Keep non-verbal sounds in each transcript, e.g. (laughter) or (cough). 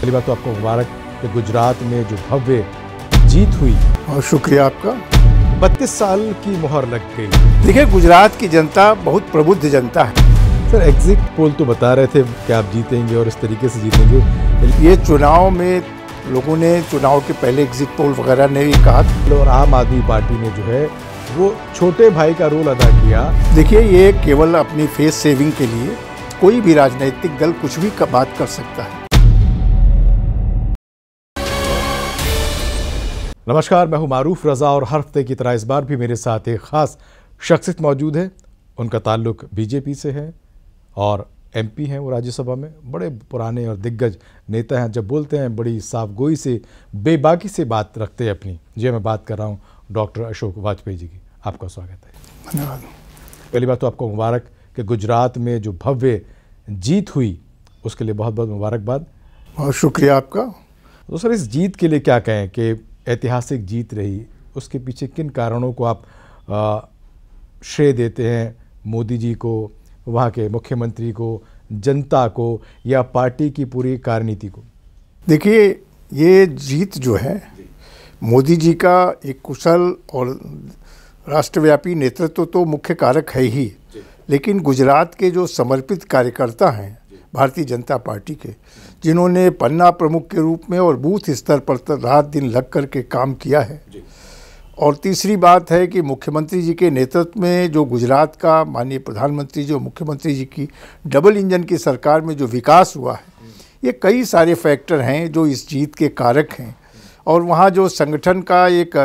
पहली बात तो आपको मुबारक कि गुजरात में जो भव्य जीत हुई और शुक्रिया आपका बत्तीस साल की मोहर लग गई देखिए गुजरात की जनता बहुत प्रबुद्ध जनता है सर एग्जिट पोल तो बता रहे थे कि आप जीतेंगे और इस तरीके से जीतेंगे ये चुनाव में लोगों ने चुनाव के पहले एग्जिट पोल वगैरह ने भी कहा और आम आदमी पार्टी ने जो है वो छोटे भाई का रोल अदा किया देखिए ये केवल अपनी फेस सेविंग के लिए कोई भी राजनीतिक दल कुछ भी बात कर सकता है नमस्कार मैं हूं मारूफ रज़ा और हर हफ्ते की तरह इस बार भी मेरे साथ एक ख़ास शख्सियत मौजूद है उनका ताल्लुक बीजेपी से है और एमपी हैं वो राज्यसभा में बड़े पुराने और दिग्गज नेता हैं जब बोलते हैं बड़ी साफगोई से बेबाकी से बात रखते हैं अपनी जी हाँ, मैं बात कर रहा हूँ डॉक्टर अशोक वाजपेयी जी की आपका स्वागत है धन्यवाद पहली बात तो आपको मुबारक कि गुजरात में जो भव्य जीत हुई उसके लिए बहुत बहुत मुबारकबाद बहुत शुक्रिया आपका तो सर इस जीत के लिए क्या कहें कि ऐतिहासिक जीत रही उसके पीछे किन कारणों को आप श्रेय देते हैं मोदी जी को वहाँ के मुख्यमंत्री को जनता को या पार्टी की पूरी कार्यनीति को देखिए ये जीत जो है मोदी जी का एक कुशल और राष्ट्रव्यापी नेतृत्व तो मुख्य कारक है ही लेकिन गुजरात के जो समर्पित कार्यकर्ता हैं भारतीय जनता पार्टी के जिन्होंने पन्ना प्रमुख के रूप में और बूथ स्तर पर रात दिन लग कर के काम किया है और तीसरी बात है कि मुख्यमंत्री जी के नेतृत्व में जो गुजरात का माननीय प्रधानमंत्री जो मुख्यमंत्री जी की डबल इंजन की सरकार में जो विकास हुआ है ये कई सारे फैक्टर हैं जो इस जीत के कारक हैं और वहाँ जो संगठन का एक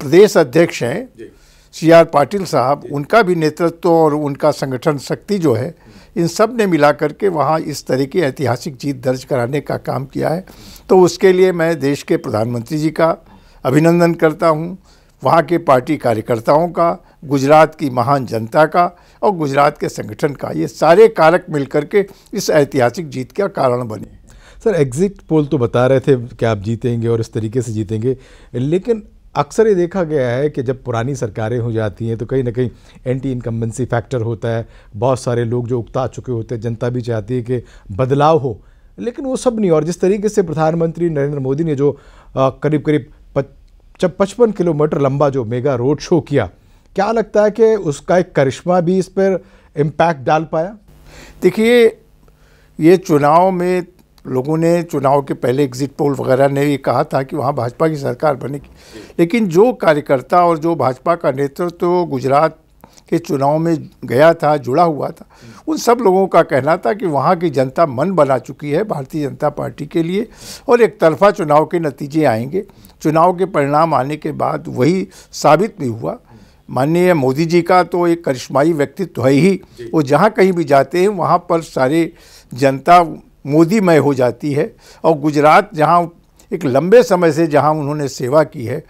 प्रदेश अध्यक्ष हैं सी आर पाटिल साहब उनका भी नेतृत्व और उनका संगठन शक्ति जो है इन सब ने मिला करके वहाँ इस तरह की ऐतिहासिक जीत दर्ज कराने का काम किया है तो उसके लिए मैं देश के प्रधानमंत्री जी का अभिनंदन करता हूँ वहाँ के पार्टी कार्यकर्ताओं का गुजरात की महान जनता का और गुजरात के संगठन का ये सारे कारक मिलकर के इस ऐतिहासिक जीत का कारण बने सर एग्ज़िट पोल तो बता रहे थे कि आप जीतेंगे और इस तरीके से जीतेंगे लेकिन अक्सर ये देखा गया है कि जब पुरानी सरकारें हो जाती हैं तो कहीं ना कहीं एंटी इनकम्बेंसी फैक्टर होता है बहुत सारे लोग जो उगता चुके होते हैं जनता भी चाहती है कि बदलाव हो लेकिन वो सब नहीं और जिस तरीके से प्रधानमंत्री नरेंद्र मोदी ने जो करीब करीब जब पचपन किलोमीटर लंबा जो मेगा रोड शो किया क्या लगता है कि उसका एक करिश्मा भी इस पर इम्पैक्ट डाल पाया देखिए ये चुनाव में लोगों ने चुनाव के पहले एग्जिट पोल वगैरह ने ये कहा था कि वहाँ भाजपा की सरकार बनेगी लेकिन जो कार्यकर्ता और जो भाजपा का नेतृत्व तो गुजरात के चुनाव में गया था जुड़ा हुआ था उन सब लोगों का कहना था कि वहाँ की जनता मन बना चुकी है भारतीय जनता पार्टी के लिए और एक तरफा चुनाव के नतीजे आएंगे चुनाव के परिणाम आने के बाद वही साबित भी हुआ माननीय मोदी जी का तो एक करिश्माई व्यक्तित्व है ही वो जहाँ कहीं भी जाते हैं वहाँ पर सारे जनता मोदीमय हो जाती है और गुजरात जहाँ एक लंबे समय से जहाँ उन्होंने सेवा की है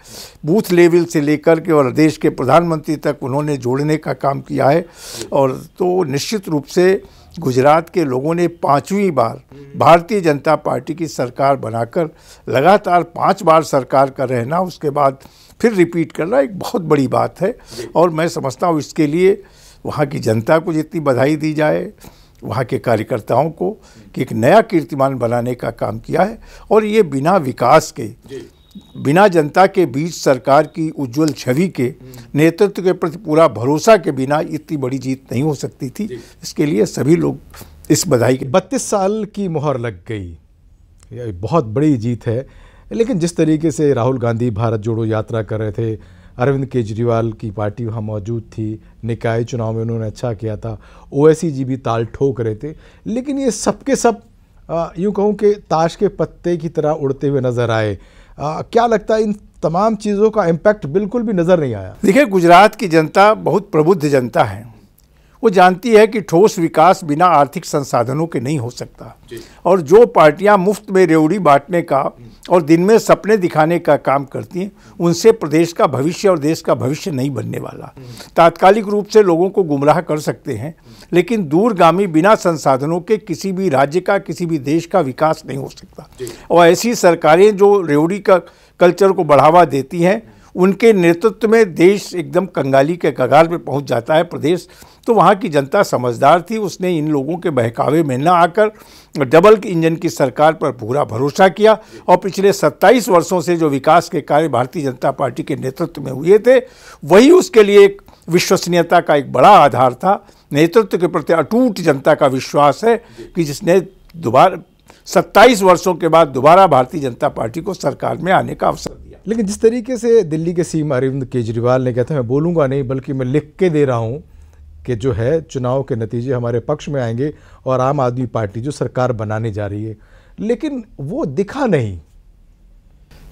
बूथ लेवल से लेकर के और देश के प्रधानमंत्री तक उन्होंने जोड़ने का काम किया है और तो निश्चित रूप से गुजरात के लोगों ने पांचवी बार भारतीय जनता पार्टी की सरकार बनाकर लगातार पांच बार सरकार का रहना उसके बाद फिर रिपीट करना एक बहुत बड़ी बात है और मैं समझता हूँ इसके लिए वहाँ की जनता को जितनी बधाई दी जाए वहाँ के कार्यकर्ताओं को कि एक नया कीर्तिमान बनाने का काम किया है और ये बिना विकास के बिना जनता के बीच सरकार की उज्जवल छवि के नेतृत्व के प्रति पूरा भरोसा के बिना इतनी बड़ी जीत नहीं हो सकती थी इसके लिए सभी लोग इस बधाई के बत्तीस साल की मोहर लग गई बहुत बड़ी जीत है लेकिन जिस तरीके से राहुल गांधी भारत जोड़ो यात्रा कर रहे थे अरविंद केजरीवाल की पार्टी वहाँ मौजूद थी निकाय चुनाव में उन्होंने अच्छा किया था ओवैसी जी भी ताल ठोक रहे थे लेकिन ये सबके सब, सब यूँ कहूँ कि ताश के पत्ते की तरह उड़ते हुए नज़र आए आ, क्या लगता है इन तमाम चीज़ों का इम्पैक्ट बिल्कुल भी नज़र नहीं आया देखिए गुजरात की जनता बहुत प्रबुद्ध जनता है वो जानती है कि ठोस विकास बिना आर्थिक संसाधनों के नहीं हो सकता और जो पार्टियां मुफ्त में रेवड़ी बांटने का और दिन में सपने दिखाने का काम करती हैं उनसे प्रदेश का भविष्य और देश का भविष्य नहीं बनने वाला तात्कालिक रूप से लोगों को गुमराह कर सकते हैं लेकिन दूरगामी बिना संसाधनों के किसी भी राज्य का किसी भी देश का विकास नहीं हो सकता और ऐसी सरकारें जो रेवड़ी का कल्चर को बढ़ावा देती हैं उनके नेतृत्व में देश एकदम कंगाली के कगार पे पहुंच जाता है प्रदेश तो वहाँ की जनता समझदार थी उसने इन लोगों के बहकावे में न आकर डबल इंजन की सरकार पर पूरा भरोसा किया और पिछले 27 वर्षों से जो विकास के कार्य भारतीय जनता पार्टी के नेतृत्व में हुए थे वही उसके लिए एक विश्वसनीयता का एक बड़ा आधार था नेतृत्व के प्रति अटूट जनता का विश्वास है कि जिसने दोबारा सत्ताईस वर्षों के बाद दोबारा भारतीय जनता पार्टी को सरकार में आने का अवसर दिया लेकिन जिस तरीके से दिल्ली के सीएम अरविंद केजरीवाल ने कहा था मैं बोलूँगा नहीं बल्कि मैं लिख के दे रहा हूँ कि जो है चुनाव के नतीजे हमारे पक्ष में आएंगे और आम आदमी पार्टी जो सरकार बनाने जा रही है लेकिन वो दिखा नहीं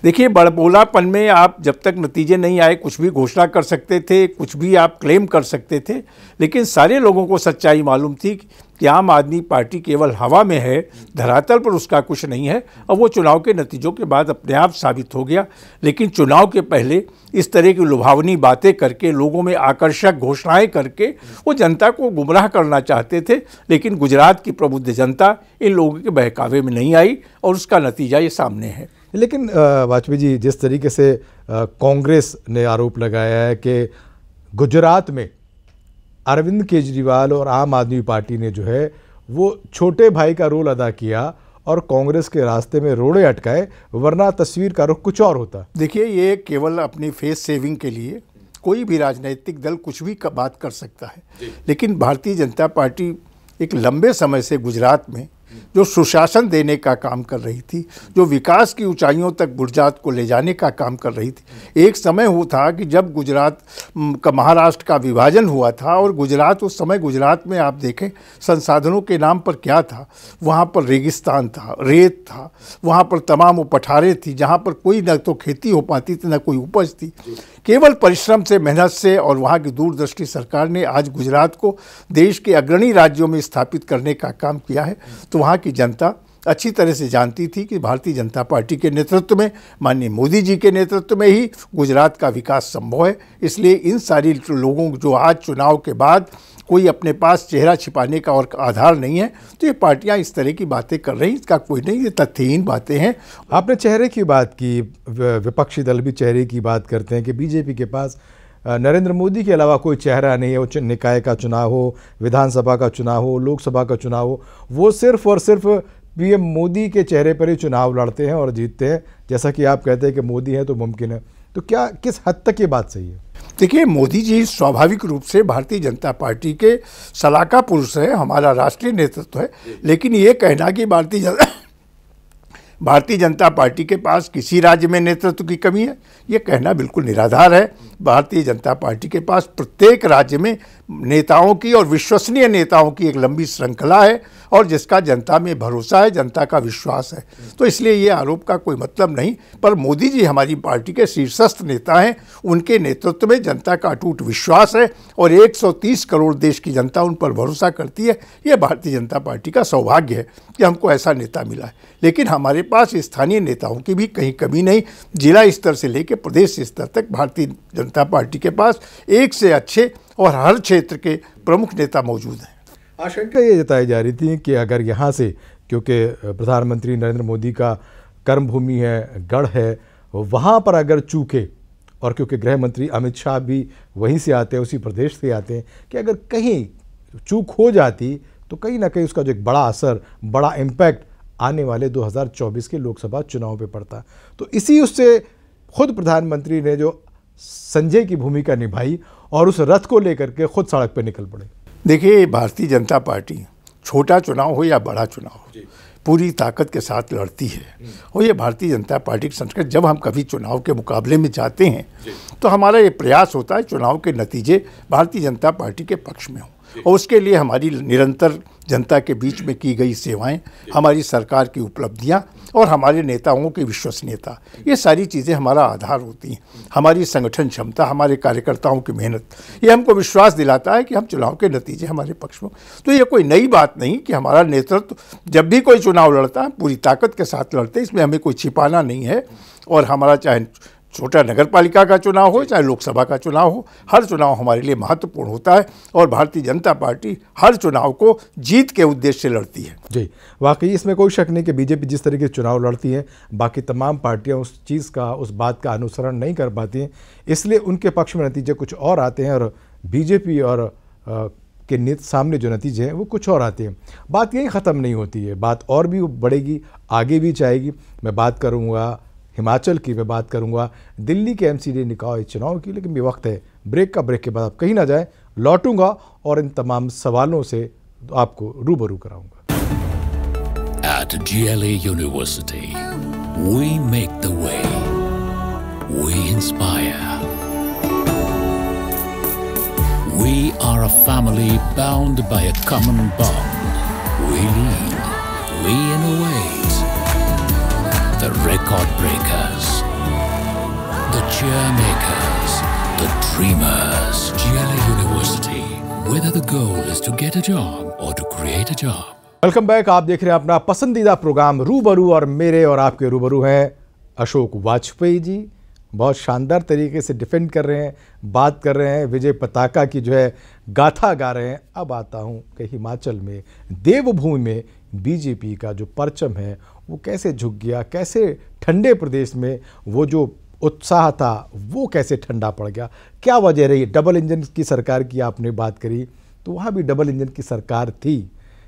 देखिए बड़बोलापन में आप जब तक नतीजे नहीं आए कुछ भी घोषणा कर सकते थे कुछ भी आप क्लेम कर सकते थे लेकिन सारे लोगों को सच्चाई मालूम थी कि आम आदमी पार्टी केवल हवा में है धरातल पर उसका कुछ नहीं है और वो चुनाव के नतीजों के बाद अपने आप साबित हो गया लेकिन चुनाव के पहले इस तरह की लुभावनी बातें करके लोगों में आकर्षक घोषणाएं करके वो जनता को गुमराह करना चाहते थे लेकिन गुजरात की प्रबुद्ध जनता इन लोगों के बहकावे में नहीं आई और उसका नतीजा ये सामने है लेकिन वाजपेयी जी जिस तरीके से कांग्रेस ने आरोप लगाया है कि गुजरात में अरविंद केजरीवाल और आम आदमी पार्टी ने जो है वो छोटे भाई का रोल अदा किया और कांग्रेस के रास्ते में रोड़े अटकाए वरना तस्वीर का रुख कुछ और होता देखिए ये केवल अपनी फेस सेविंग के लिए कोई भी राजनीतिक दल कुछ भी बात कर सकता है लेकिन भारतीय जनता पार्टी एक लंबे समय से गुजरात में जो सुशासन देने का काम कर रही थी जो विकास की ऊंचाइयों तक गुजरात को ले जाने का काम कर रही थी एक समय वो था कि जब गुजरात का महाराष्ट्र का विभाजन हुआ था और गुजरात उस समय गुजरात में आप देखें संसाधनों के नाम पर क्या था वहाँ पर रेगिस्तान था रेत था वहाँ पर तमाम वो पठारें थी जहाँ पर कोई न तो खेती हो पाती थी न कोई उपज थी केवल परिश्रम से मेहनत से और वहाँ की दूरदृष्टि सरकार ने आज गुजरात को देश के अग्रणी राज्यों में स्थापित करने का काम किया है तो वहाँ की जनता अच्छी तरह से जानती थी कि भारतीय जनता पार्टी के नेतृत्व में माननीय मोदी जी के नेतृत्व में ही गुजरात का विकास संभव है इसलिए इन सारी लोगों जो आज चुनाव के बाद कोई अपने पास चेहरा छिपाने का और आधार नहीं है तो ये पार्टियां इस तरह की बातें कर रही इसका कोई नहीं ये तथ्यहीन बातें हैं आपने चेहरे की बात की विपक्षी दल भी चेहरे की बात करते हैं कि बीजेपी के पास नरेंद्र मोदी के अलावा कोई चेहरा नहीं है उच्च निकाय का चुनाव हो विधानसभा का चुनाव हो लोकसभा का चुनाव हो वो सिर्फ और सिर्फ पीएम मोदी के चेहरे पर ही चुनाव लड़ते हैं और जीतते हैं जैसा कि आप कहते हैं कि मोदी हैं तो मुमकिन है तो क्या किस हद तक ये बात सही है देखिए मोदी जी स्वाभाविक रूप से भारतीय जनता पार्टी के सलाका पुरुष हैं हमारा राष्ट्रीय नेतृत्व है लेकिन ये कहना कि भारतीय जनता (coughs) भारतीय जनता पार्टी के पास किसी राज्य में नेतृत्व की कमी है ये कहना बिल्कुल निराधार है भारतीय जनता पार्टी के पास प्रत्येक राज्य में नेताओं की और विश्वसनीय नेताओं की एक लंबी श्रृंखला है और जिसका जनता में भरोसा है जनता का विश्वास है तो इसलिए ये आरोप का कोई मतलब नहीं पर मोदी जी हमारी पार्टी के शीर्षस्थ नेता हैं उनके नेतृत्व में जनता का अटूट विश्वास है और 130 करोड़ देश की जनता उन पर भरोसा करती है ये भारतीय जनता पार्टी का सौभाग्य है कि हमको ऐसा नेता मिला है लेकिन हमारे पास स्थानीय नेताओं की भी कहीं कमी नहीं जिला स्तर से लेकर प्रदेश स्तर तक भारतीय जनता पार्टी के पास एक से अच्छे और हर क्षेत्र के प्रमुख नेता मौजूद हैं आशंका ये जताई जा रही थी कि अगर यहाँ से क्योंकि प्रधानमंत्री नरेंद्र मोदी का कर्मभूमि है गढ़ है वहाँ पर अगर चूके और क्योंकि गृह मंत्री अमित शाह भी वहीं से आते हैं उसी प्रदेश से आते हैं कि अगर कहीं चूक हो जाती तो कहीं ना कहीं उसका जो एक बड़ा असर बड़ा इम्पैक्ट आने वाले 2024 के लोकसभा चुनाव पे पड़ता तो इसी उससे खुद प्रधानमंत्री ने जो संजय की भूमिका निभाई और उस रथ को लेकर के खुद सड़क पर निकल पड़े देखिए भारतीय जनता पार्टी छोटा चुनाव हो या बड़ा चुनाव हो पूरी ताकत के साथ लड़ती है हम्म। और ये भारतीय जनता पार्टी की संस्कृति जब हम कभी चुनाव के मुकाबले में जाते हैं तो हमारा ये प्रयास होता है चुनाव के नतीजे भारतीय जनता पार्टी के पक्ष में हो और उसके लिए हमारी निरंतर जनता के बीच में की गई सेवाएं हमारी सरकार की उपलब्धियां और हमारे नेताओं की विश्वसनीयता ये सारी चीज़ें हमारा आधार होती हैं हमारी संगठन क्षमता हमारे कार्यकर्ताओं की मेहनत ये हमको विश्वास दिलाता है कि हम चुनाव के नतीजे हमारे पक्ष में तो ये कोई नई बात नहीं कि हमारा नेतृत्व जब भी कोई चुनाव लड़ता है पूरी ताकत के साथ लड़ते इसमें हमें कोई छिपाना नहीं है और हमारा चाहे छोटा नगर पालिका का चुनाव हो चाहे लोकसभा का चुनाव हो हर चुनाव हमारे लिए महत्वपूर्ण होता है और भारतीय जनता पार्टी हर चुनाव को जीत के उद्देश्य से लड़ती है जी वाकई इसमें कोई शक नहीं कि बीजेपी जिस तरीके से चुनाव लड़ती है बाकी तमाम पार्टियां उस चीज़ का उस बात का अनुसरण नहीं कर पाती हैं इसलिए उनके पक्ष में नतीजे कुछ और आते हैं और बीजेपी और के सामने जो नतीजे हैं वो कुछ और आते हैं बात यही ख़त्म नहीं होती है बात और भी बढ़ेगी आगे भी जाएगी मैं बात करूँगा हिमाचल की मैं बात करूंगा दिल्ली के एमसीडी निकाय चुनाव की लेकिन भी वक्त है ब्रेक का ब्रेक के बाद आप कहीं ना जाए लौटूंगा और इन तमाम सवालों से आपको रूबरू कराऊंगा at G L A university bound by a common bond we lead we in the record breakers, the cheer makers, the dreamers. GLA University, whether the goal is to get a job or to create a job. Welcome back आप देख रहे हैं अपना पसंदीदा programme रूबरू और मेरे और आपके रूबरू हैं अशोक वाजपेयी जी बहुत शानदार तरीके से डिफेंड कर रहे हैं बात कर रहे हैं विजय पताका की जो है गाथा गा रहे हैं अब आता हूं कि हिमाचल में देवभूमि में बीजेपी का जो परचम है वो कैसे झुक गया कैसे ठंडे प्रदेश में वो जो उत्साह था वो कैसे ठंडा पड़ गया क्या वजह रही डबल इंजन की सरकार की आपने बात करी तो वहाँ भी डबल इंजन की सरकार थी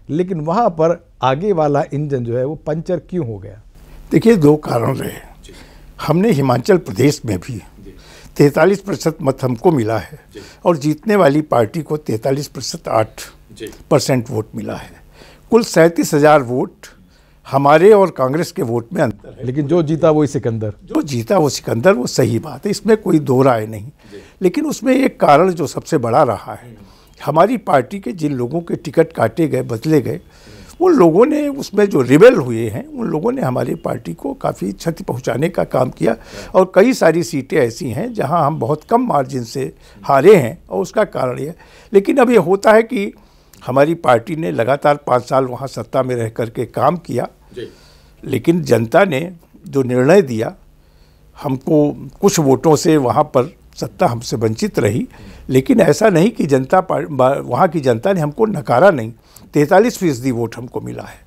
लेकिन वहाँ पर आगे वाला इंजन जो है वो पंचर क्यों हो गया देखिए दो कारण रहे हमने हिमाचल प्रदेश में भी तैंतालीस प्रतिशत मत हमको मिला है और जीतने वाली पार्टी को तैंतालीस प्रतिशत आठ परसेंट वोट मिला है कुल सैंतीस हज़ार वोट हमारे और कांग्रेस के वोट में अंतर है लेकिन जो जीता वो सिकंदर जो जीता वो सिकंदर वो सही बात है इसमें कोई दो राय नहीं लेकिन उसमें एक कारण जो सबसे बड़ा रहा है हमारी पार्टी के जिन लोगों के टिकट काटे गए बदले गए उन लोगों ने उसमें जो रिबेल हुए हैं उन लोगों ने हमारी पार्टी को काफ़ी क्षति पहुंचाने का काम किया और कई सारी सीटें ऐसी हैं जहां हम बहुत कम मार्जिन से हारे हैं और उसका कारण यह लेकिन अब ये होता है कि हमारी पार्टी ने लगातार पाँच साल वहाँ सत्ता में रह करके काम किया लेकिन जनता ने जो निर्णय दिया हमको कुछ वोटों से वहाँ पर सत्ता हमसे वंचित रही लेकिन ऐसा नहीं कि जनता वहाँ की जनता ने हमको नकारा नहीं तैंतालीस फीसदी वोट हमको मिला है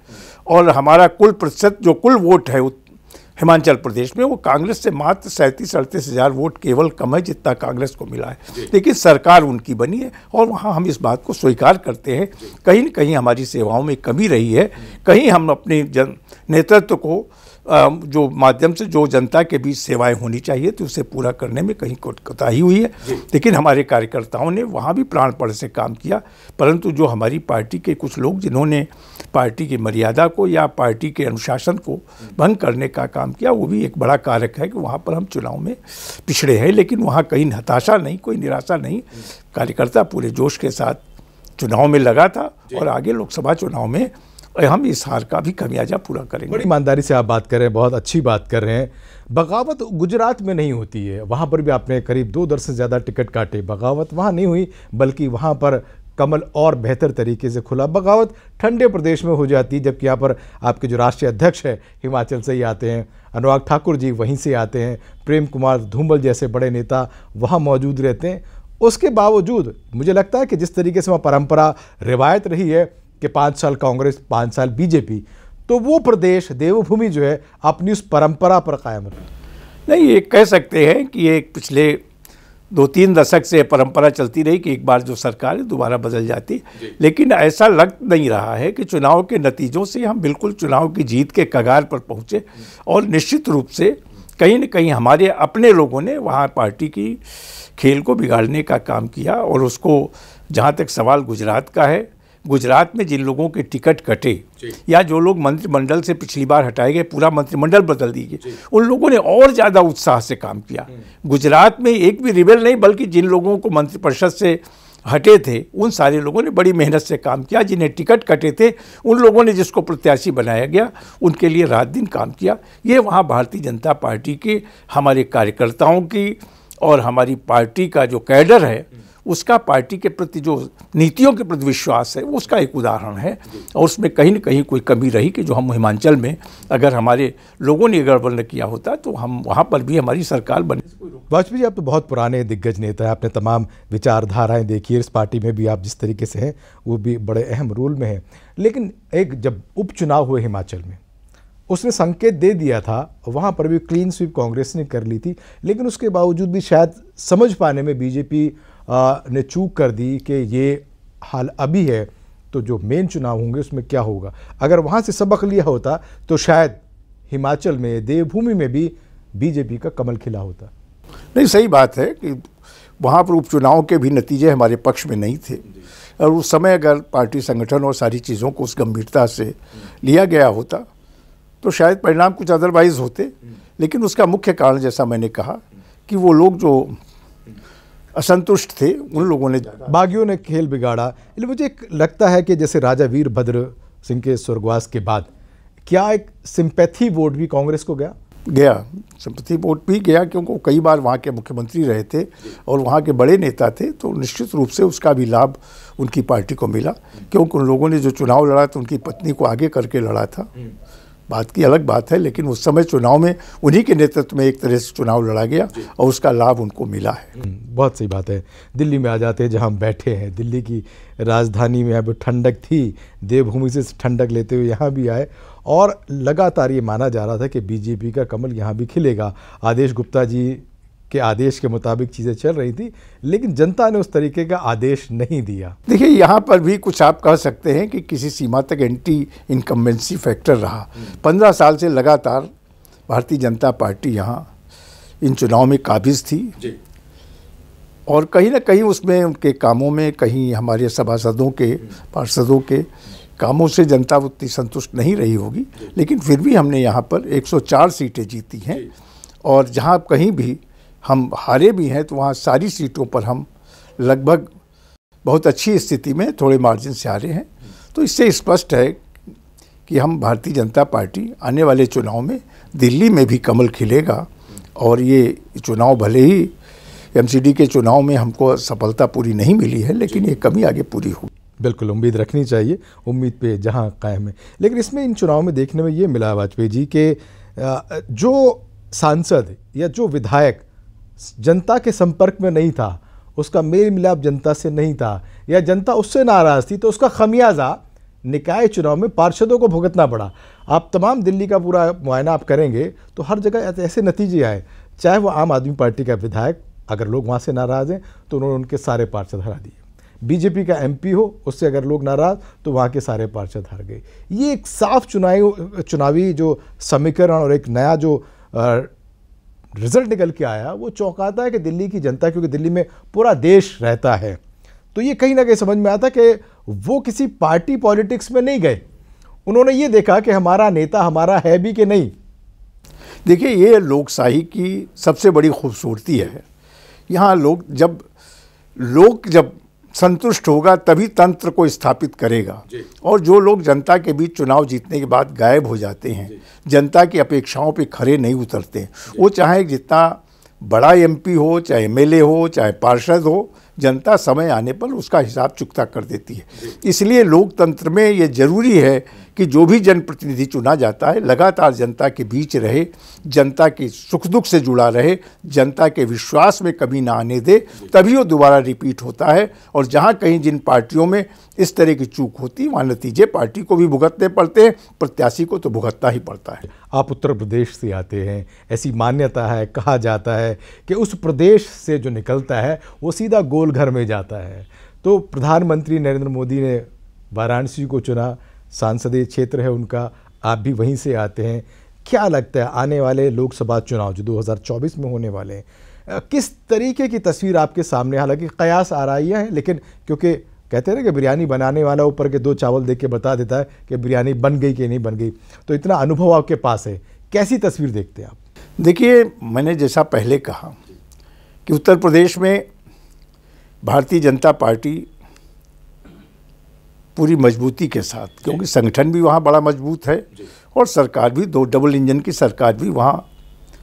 और हमारा कुल प्रतिशत जो कुल वोट है हिमाचल प्रदेश में वो कांग्रेस से मात्र सैंतीस अड़तीस हज़ार वोट केवल कम है जितना कांग्रेस को मिला है लेकिन सरकार उनकी बनी है और वहाँ हम इस बात को स्वीकार करते हैं कहीं न कहीं हमारी सेवाओं में कमी रही है कहीं हम अपने जन नेतृत्व को जो माध्यम से जो जनता के बीच सेवाएं होनी चाहिए तो उसे पूरा करने में कहीं कोताही हुई है लेकिन हमारे कार्यकर्ताओं ने वहाँ भी प्राणपण से काम किया परंतु जो हमारी पार्टी के कुछ लोग जिन्होंने पार्टी की मर्यादा को या पार्टी के अनुशासन को भंग करने का काम किया वो भी एक बड़ा कारक है कि वहाँ पर हम चुनाव में पिछड़े हैं लेकिन वहाँ कहीं हताशा नहीं कोई निराशा नहीं कार्यकर्ता पूरे जोश के साथ चुनाव में लगा था और आगे लोकसभा चुनाव में हम इस हार का भी कमियाजा पूरा करेंगे बड़ी ईमानदारी से आप बात कर रहे हैं बहुत अच्छी बात कर रहे हैं बगावत गुजरात में नहीं होती है वहाँ पर भी आपने करीब दो दर्जन से ज़्यादा टिकट काटे बगावत वहाँ नहीं हुई बल्कि वहाँ पर कमल और बेहतर तरीके से खुला बगावत ठंडे प्रदेश में हो जाती है जबकि यहाँ पर आपके जो राष्ट्रीय अध्यक्ष है हिमाचल से ही आते हैं अनुराग ठाकुर जी वहीं से आते हैं प्रेम कुमार धूमल जैसे बड़े नेता वहाँ मौजूद रहते हैं उसके बावजूद मुझे लगता है कि जिस तरीके से वहाँ परंपरा रिवायत रही है कि पाँच साल कांग्रेस पाँच साल बीजेपी तो वो प्रदेश देवभूमि जो है अपनी उस परंपरा पर कायम रही नहीं ये कह सकते हैं कि ये पिछले दो तीन दशक से परंपरा चलती रही कि एक बार जो सरकार है दोबारा बदल जाती लेकिन ऐसा लग नहीं रहा है कि चुनाव के नतीजों से हम बिल्कुल चुनाव की जीत के कगार पर पहुँचे और निश्चित रूप से कहीं ना कहीं हमारे अपने लोगों ने वहाँ पार्टी की खेल को बिगाड़ने का काम किया और उसको जहाँ तक सवाल गुजरात का है गुजरात में जिन लोगों के टिकट कटे या जो लोग मंत्रिमंडल से पिछली बार हटाए गए पूरा मंत्रिमंडल बदल दीजिए उन लोगों ने और ज़्यादा उत्साह से काम किया हम्म। गुजरात में एक भी रिबेल नहीं बल्कि जिन लोगों को मंत्रिपरिषद से हटे थे उन सारे लोगों ने बड़ी मेहनत से काम किया जिन्हें टिकट कटे थे उन लोगों ने जिसको प्रत्याशी बनाया गया उनके लिए रात दिन काम किया ये वहाँ भारतीय जनता पार्टी के हमारे कार्यकर्ताओं की और हमारी पार्टी का जो कैडर है हम्म। उसका पार्टी के प्रति जो नीतियों के प्रति विश्वास है उसका एक उदाहरण है और उसमें कहीं ना कहीं कोई कमी रही कि जो हम हिमाचल में अगर हमारे लोगों ने गड़बड़ न किया होता तो हम वहाँ पर भी हमारी सरकार बने वाजपेयी जी आप तो बहुत पुराने दिग्गज नेता हैं आपने तमाम विचारधाराएं देखी इस पार्टी में भी आप जिस तरीके से हैं वो भी बड़े अहम रोल में हैं लेकिन एक जब उपचुनाव हुए हिमाचल में उसने संकेत दे दिया था वहाँ पर भी क्लीन स्वीप कांग्रेस ने कर ली थी लेकिन उसके बावजूद भी शायद समझ पाने में बीजेपी ने चूक कर दी कि ये हाल अभी है तो जो मेन चुनाव होंगे उसमें क्या होगा अगर वहाँ से सबक लिया होता तो शायद हिमाचल में देवभूमि में भी बीजेपी का कमल खिला होता नहीं सही बात है कि वहाँ पर उपचुनाव के भी नतीजे हमारे पक्ष में नहीं थे और उस समय अगर पार्टी संगठन और सारी चीज़ों को उस गंभीरता से लिया गया होता तो शायद परिणाम कुछ अदरवाइज होते हम्म। लेकिन उसका मुख्य कारण जैसा मैंने कहा कि वो लोग जो असंतुष्ट थे उन लोगों ने बागियों ने खेल बिगाड़ा लेकिन मुझे लगता है कि जैसे राजा वीरभद्र सिंह के स्वर्गवास के बाद क्या एक सिंपैथी वोट भी कांग्रेस को गया गया सिंपैथी वोट भी गया क्योंकि वो कई बार वहाँ के मुख्यमंत्री रहे थे और वहाँ के बड़े नेता थे तो निश्चित रूप से उसका भी लाभ उनकी पार्टी को मिला क्योंकि उन लोगों ने जो चुनाव लड़ा तो उनकी पत्नी को आगे करके लड़ा था बात की अलग बात है लेकिन उस समय चुनाव में उन्हीं के नेतृत्व में एक तरह से चुनाव लड़ा गया और उसका लाभ उनको मिला है हम्म, बहुत सही बात है दिल्ली में आ जाते हैं जहाँ हम बैठे हैं दिल्ली की राजधानी में अब ठंडक थी देवभूमि से ठंडक लेते हुए यहाँ भी आए और लगातार ये माना जा रहा था कि बीजेपी का कमल यहाँ भी खिलेगा आदेश गुप्ता जी के आदेश के मुताबिक चीज़ें चल रही थी लेकिन जनता ने उस तरीके का आदेश नहीं दिया देखिए यहाँ पर भी कुछ आप कह सकते हैं कि किसी सीमा तक एंटी इनकम्बेंसी फैक्टर रहा पंद्रह साल से लगातार भारतीय जनता पार्टी यहाँ इन चुनाव में काबिज थी और कहीं ना कहीं उसमें उनके कामों में कहीं हमारे सभासदों के पार्षदों के कामों से जनता उतनी संतुष्ट नहीं रही होगी लेकिन फिर भी हमने यहाँ पर 104 सीटें जीती हैं और जहाँ कहीं भी हम हारे भी हैं तो वहाँ सारी सीटों पर हम लगभग बहुत अच्छी स्थिति में थोड़े मार्जिन से हारे हैं तो इससे स्पष्ट है कि हम भारतीय जनता पार्टी आने वाले चुनाव में दिल्ली में भी कमल खिलेगा और ये चुनाव भले ही एमसीडी के चुनाव में हमको सफलता पूरी नहीं मिली है लेकिन ये कमी आगे पूरी होगी बिल्कुल उम्मीद रखनी चाहिए उम्मीद पे जहाँ कायम है लेकिन इसमें इन चुनाव में देखने में ये मिला वाजपेयी जी के जो सांसद या जो विधायक जनता के संपर्क में नहीं था उसका मेल मिलाप जनता से नहीं था या जनता उससे नाराज़ थी तो उसका खमियाजा निकाय चुनाव में पार्षदों को भुगतना पड़ा आप तमाम दिल्ली का पूरा मुआयना आप करेंगे तो हर जगह ऐसे नतीजे आए चाहे वो आम आदमी पार्टी का विधायक अगर लोग वहाँ से नाराज़ हैं तो उन्होंने उनके सारे पार्षद हरा दिए बीजेपी का एमपी हो उससे अगर लोग नाराज़ तो वहाँ के सारे पार्षद हार गए ये एक साफ चुनावी चुनावी जो समीकरण और एक नया जो रिजल्ट निकल के आया वो चौंकाता है कि दिल्ली की जनता क्योंकि दिल्ली में पूरा देश रहता है तो ये कहीं ना कहीं समझ में आता कि वो किसी पार्टी पॉलिटिक्स में नहीं गए उन्होंने ये देखा कि हमारा नेता हमारा है भी कि नहीं देखिए ये लोकशाही की सबसे बड़ी खूबसूरती है यहाँ लोग जब लोग जब संतुष्ट होगा तभी तंत्र को स्थापित करेगा और जो लोग जनता के बीच चुनाव जीतने के बाद गायब हो जाते हैं जनता की अपेक्षाओं पे खड़े नहीं उतरते वो चाहे जितना बड़ा एमपी हो चाहे एमएलए हो चाहे पार्षद हो जनता समय आने पर उसका हिसाब चुकता कर देती है इसलिए लोकतंत्र में ये जरूरी है कि जो भी जनप्रतिनिधि चुना जाता है लगातार जनता के बीच रहे जनता के सुख दुख से जुड़ा रहे जनता के विश्वास में कभी ना आने दे तभी वो दोबारा रिपीट होता है और जहाँ कहीं जिन पार्टियों में इस तरह की चूक होती वहाँ नतीजे पार्टी को भी भुगतने पड़ते हैं प्रत्याशी को तो भुगतना ही पड़ता है आप उत्तर प्रदेश से आते हैं ऐसी मान्यता है कहा जाता है कि उस प्रदेश से जो निकलता है वो सीधा गो गोल घर में जाता है तो प्रधानमंत्री नरेंद्र मोदी ने वाराणसी को चुना सांसदीय क्षेत्र है उनका आप भी वहीं से आते हैं क्या लगता है आने वाले लोकसभा चुनाव जो 2024 में होने वाले हैं किस तरीके की तस्वीर आपके सामने हालांकि कयास आ रही है लेकिन क्योंकि कहते हैं ना कि बिरयानी बनाने वाला ऊपर के दो चावल देख के बता देता है कि बिरयानी बन गई कि नहीं बन गई तो इतना अनुभव आपके पास है कैसी तस्वीर देखते हैं आप देखिए मैंने जैसा पहले कहा कि उत्तर प्रदेश में भारतीय जनता पार्टी पूरी मजबूती के साथ क्योंकि संगठन भी वहाँ बड़ा मजबूत है और सरकार भी दो डबल इंजन की सरकार भी वहाँ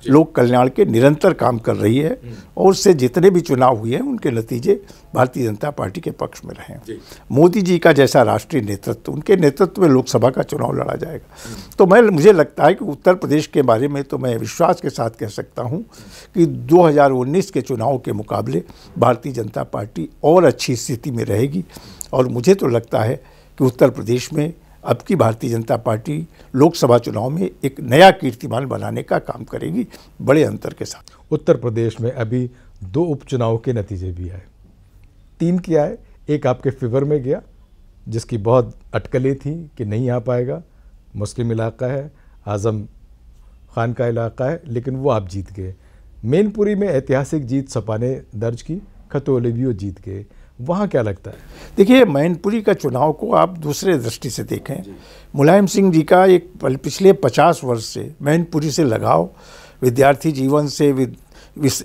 लोक कल्याण के निरंतर काम कर रही है हम्म। और उससे जितने भी चुनाव हुए हैं उनके नतीजे भारतीय जनता पार्टी के पक्ष में रहे हैं मोदी जी का जैसा राष्ट्रीय नेतृत्व उनके नेतृत्व में लोकसभा का चुनाव लड़ा जाएगा हम्म। तो मैं मुझे लगता है कि उत्तर प्रदेश के बारे में तो मैं विश्वास के साथ कह सकता हूँ कि दो के चुनाव के मुकाबले भारतीय जनता पार्टी और अच्छी स्थिति में रहेगी और मुझे तो लगता है कि उत्तर प्रदेश में अब की भारतीय जनता पार्टी लोकसभा चुनाव में एक नया कीर्तिमान बनाने का काम करेगी बड़े अंतर के साथ उत्तर प्रदेश में अभी दो उपचुनाव के नतीजे भी आए तीन के आए एक आपके फेवर में गया जिसकी बहुत अटकलें थी कि नहीं आ पाएगा मुस्लिम इलाका है आज़म खान का इलाका है लेकिन वो आप जीत गए मेनपुरी में ऐतिहासिक जीत सपा ने दर्ज की खतोलेवियो जीत गए वहाँ क्या लगता है देखिए मैनपुरी का चुनाव को आप दूसरे दृष्टि से देखें मुलायम सिंह जी का एक पिछले पचास वर्ष से मैनपुरी से लगाव विद्यार्थी जीवन से विद,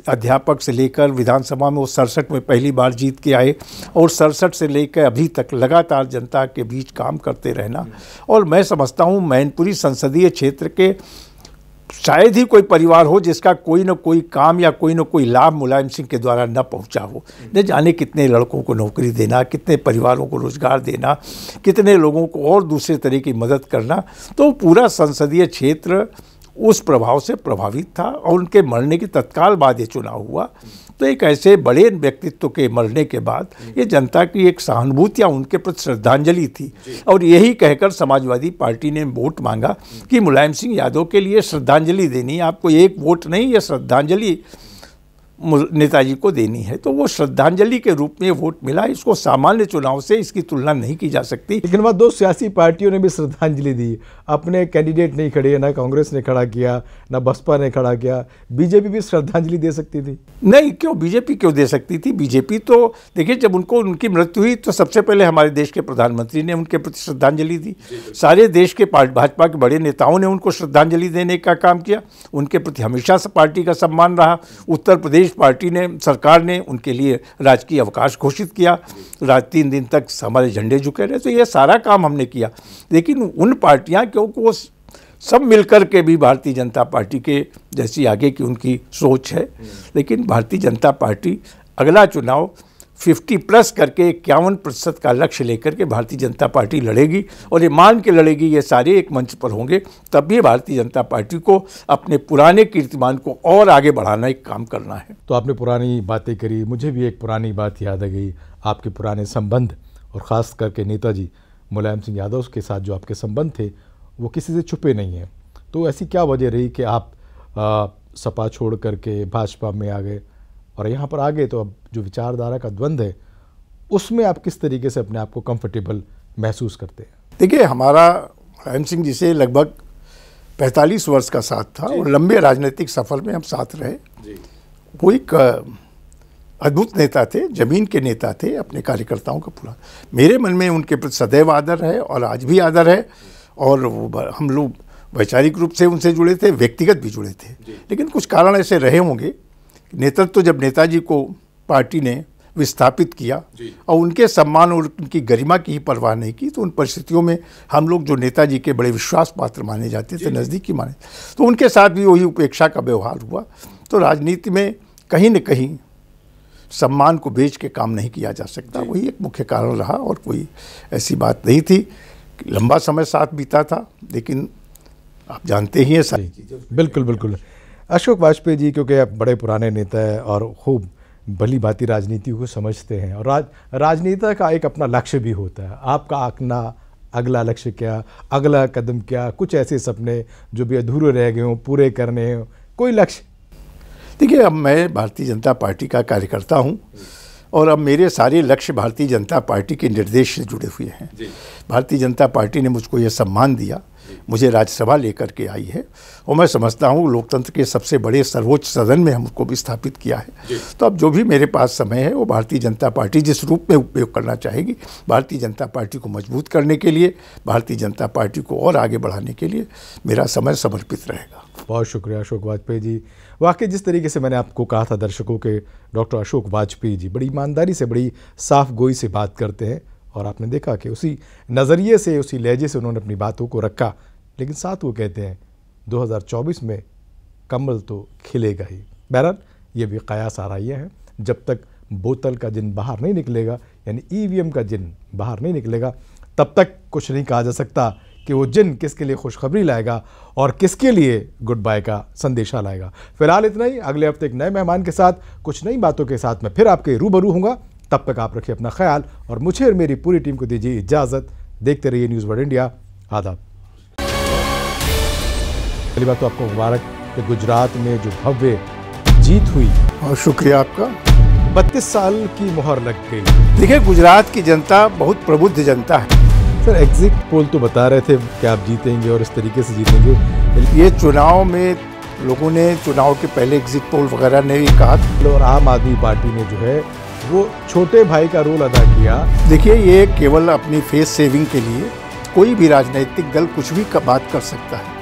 अध्यापक से लेकर विधानसभा में वो सड़सठ में पहली बार जीत के आए और सड़सठ से लेकर अभी तक लगातार जनता के बीच काम करते रहना और मैं समझता हूँ मैनपुरी संसदीय क्षेत्र के शायद ही कोई परिवार हो जिसका कोई ना कोई काम या कोई ना कोई लाभ मुलायम सिंह के द्वारा न पहुंचा हो न जाने कितने लड़कों को नौकरी देना कितने परिवारों को रोजगार देना कितने लोगों को और दूसरे तरह की मदद करना तो पूरा संसदीय क्षेत्र उस प्रभाव से प्रभावित था और उनके मरने के तत्काल बाद ये चुनाव हुआ तो एक ऐसे बड़े व्यक्तित्व के मरने के बाद हम्म। ये जनता की एक सहानुभूति या उनके प्रति श्रद्धांजलि थी और यही कहकर समाजवादी पार्टी ने वोट मांगा हम्म। कि मुलायम सिंह यादव के लिए श्रद्धांजलि देनी आपको एक वोट नहीं ये श्रद्धांजलि नेताजी को देनी है तो वो श्रद्धांजलि के रूप में वोट मिला इसको सामान्य चुनाव से इसकी तुलना नहीं की जा सकती लेकिन वह दो सियासी पार्टियों ने भी श्रद्धांजलि दी अपने कैंडिडेट नहीं खड़े ना कांग्रेस ने खड़ा किया ना बसपा ने खड़ा किया बीजेपी भी श्रद्धांजलि दे सकती थी नहीं क्यों बीजेपी क्यों दे सकती थी बीजेपी तो देखिए जब उनको उनकी मृत्यु हुई तो सबसे पहले हमारे देश के प्रधानमंत्री ने उनके प्रति श्रद्धांजलि दी सारे देश के भाजपा के बड़े नेताओं ने उनको श्रद्धांजलि देने का काम किया उनके प्रति हमेशा पार्टी का सम्मान रहा उत्तर प्रदेश प्रदेश पार्टी ने सरकार ने उनके लिए राजकीय अवकाश घोषित किया राज तीन दिन तक हमारे झंडे झुके रहे तो ये सारा काम हमने किया लेकिन उन पार्टियां क्योंकि वो सब मिलकर के भी भारतीय जनता पार्टी के जैसी आगे की उनकी सोच है लेकिन भारतीय जनता पार्टी अगला चुनाव फिफ्टी प्लस करके इक्यावन प्रतिशत का लक्ष्य लेकर के भारतीय जनता पार्टी लड़ेगी और ये मान के लड़ेगी ये सारे एक मंच पर होंगे तब भी भारतीय जनता पार्टी को अपने पुराने कीर्तिमान को और आगे बढ़ाना एक काम करना है तो आपने पुरानी बातें करी मुझे भी एक पुरानी बात याद आ गई आपके पुराने संबंध और ख़ास करके नेताजी मुलायम सिंह यादव के साथ जो आपके संबंध थे वो किसी से छुपे नहीं हैं तो ऐसी क्या वजह रही कि आप आ, सपा छोड़ करके भाजपा में आ गए और यहाँ पर आगे तो अब जो विचारधारा का द्वंद्व है उसमें आप किस तरीके से अपने आप को कंफर्टेबल महसूस करते हैं देखिए हमारा राम सिंह जी से लगभग 45 वर्ष का साथ था और लंबे राजनीतिक सफर में हम साथ रहे वो एक अद्भुत नेता थे जमीन के नेता थे अपने कार्यकर्ताओं का पूरा मेरे मन में उनके प्रति सदैव आदर है और आज भी आदर है और हम लोग वैचारिक रूप से उनसे जुड़े थे व्यक्तिगत भी जुड़े थे लेकिन कुछ कारण ऐसे रहे होंगे नेतृत्व तो जब नेताजी को पार्टी ने विस्थापित किया और उनके सम्मान और उनकी गरिमा की ही परवाह नहीं की तो उन परिस्थितियों में हम लोग जो नेताजी के बड़े विश्वास पात्र माने जाते थे नज़दीकी माने तो उनके साथ भी वही उपेक्षा का व्यवहार हुआ तो राजनीति में कहीं न कहीं सम्मान को बेच के काम नहीं किया जा सकता वही एक मुख्य कारण रहा और कोई ऐसी बात नहीं थी लंबा समय साथ बीता था लेकिन आप जानते ही हैं सारी चीज़ें बिल्कुल बिल्कुल अशोक वाजपेयी जी क्योंकि आप बड़े पुराने नेता हैं और खूब भली भांति राजनीति को समझते हैं और राज राजनेता का एक अपना लक्ष्य भी होता है आपका आंकना अगला लक्ष्य क्या अगला कदम क्या कुछ ऐसे सपने जो भी अधूरे रह गए हों पूरे करने हों कोई लक्ष्य देखिए अब मैं भारतीय जनता पार्टी का कार्यकर्ता हूँ और अब मेरे सारे लक्ष्य भारतीय जनता पार्टी के निर्देश से जुड़े हुए हैं भारतीय जनता पार्टी ने मुझको ये सम्मान दिया मुझे राज्यसभा लेकर के आई है और मैं समझता हूँ लोकतंत्र के सबसे बड़े सर्वोच्च सदन में हमको भी स्थापित किया है तो अब जो भी मेरे पास समय है वो भारतीय जनता पार्टी जिस रूप में उपयोग करना चाहेगी भारतीय जनता पार्टी को मजबूत करने के लिए भारतीय जनता पार्टी को और आगे बढ़ाने के लिए मेरा समय समर्पित रहेगा बहुत शुक्रिया अशोक वाजपेयी जी वाकई जिस तरीके से मैंने आपको कहा था दर्शकों के डॉक्टर अशोक वाजपेयी जी बड़ी ईमानदारी से बड़ी साफ गोई से बात करते हैं और आपने देखा कि उसी नज़रिए से उसी लहजे से उन्होंने अपनी बातों को रखा लेकिन साथ वो कहते हैं 2024 में कमल तो खिलेगा ही बहरहाल ये भी कयास आ आराइया है जब तक बोतल का जिन बाहर नहीं निकलेगा यानी ईवीएम का जिन बाहर नहीं निकलेगा तब तक कुछ नहीं कहा जा सकता कि वो जिन किसके लिए खुशखबरी लाएगा और किसके लिए गुड बाय का संदेशा लाएगा फिलहाल इतना ही अगले हफ्ते एक नए मेहमान के साथ कुछ नई बातों के साथ मैं फिर आपके रूबरू हूँ तब तक आप रखिए अपना ख्याल और मुझे और मेरी पूरी टीम को दीजिए इजाज़त देखते रहिए न्यूज़ वर्ल्ड इंडिया आदाब पहली बात तो आपको मुबारक कि गुजरात में जो भव्य जीत हुई और शुक्रिया आपका बत्तीस साल की मोहर लग गई देखिए गुजरात की जनता बहुत प्रबुद्ध जनता है सर एग्जिट पोल तो बता रहे थे कि आप जीतेंगे और इस तरीके से जीतेंगे ये चुनाव में लोगों ने चुनाव के पहले एग्जिट पोल वगैरह ने भी कहा और आम आदमी पार्टी ने जो है वो छोटे भाई का रोल अदा किया देखिए ये केवल अपनी फेस सेविंग के लिए कोई भी राजनीतिक दल कुछ भी बात कर सकता है